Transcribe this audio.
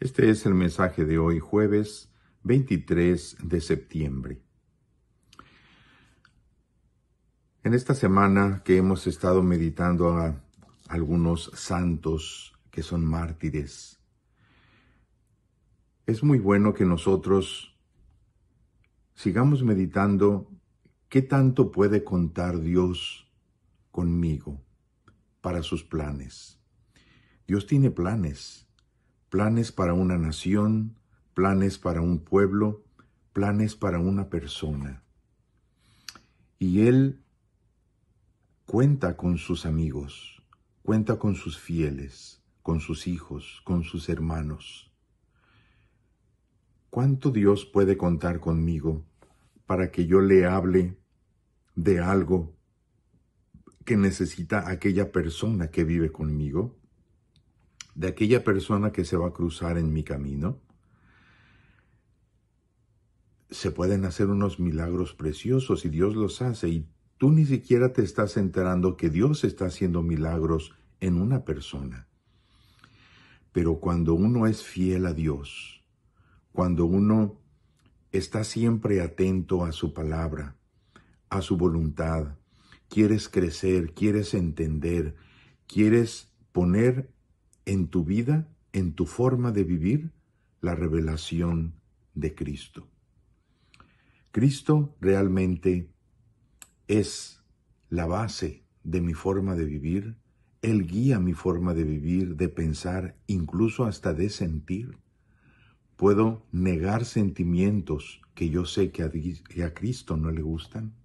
Este es el mensaje de hoy, jueves 23 de septiembre. En esta semana que hemos estado meditando a algunos santos que son mártires, es muy bueno que nosotros sigamos meditando qué tanto puede contar Dios conmigo para sus planes. Dios tiene planes planes para una nación, planes para un pueblo, planes para una persona. Y Él cuenta con sus amigos, cuenta con sus fieles, con sus hijos, con sus hermanos. ¿Cuánto Dios puede contar conmigo para que yo le hable de algo que necesita aquella persona que vive conmigo? de aquella persona que se va a cruzar en mi camino, se pueden hacer unos milagros preciosos y Dios los hace y tú ni siquiera te estás enterando que Dios está haciendo milagros en una persona. Pero cuando uno es fiel a Dios, cuando uno está siempre atento a su palabra, a su voluntad, quieres crecer, quieres entender, quieres poner en tu vida, en tu forma de vivir, la revelación de Cristo. Cristo realmente es la base de mi forma de vivir, Él guía mi forma de vivir, de pensar, incluso hasta de sentir. Puedo negar sentimientos que yo sé que a, Cristo no le gustan.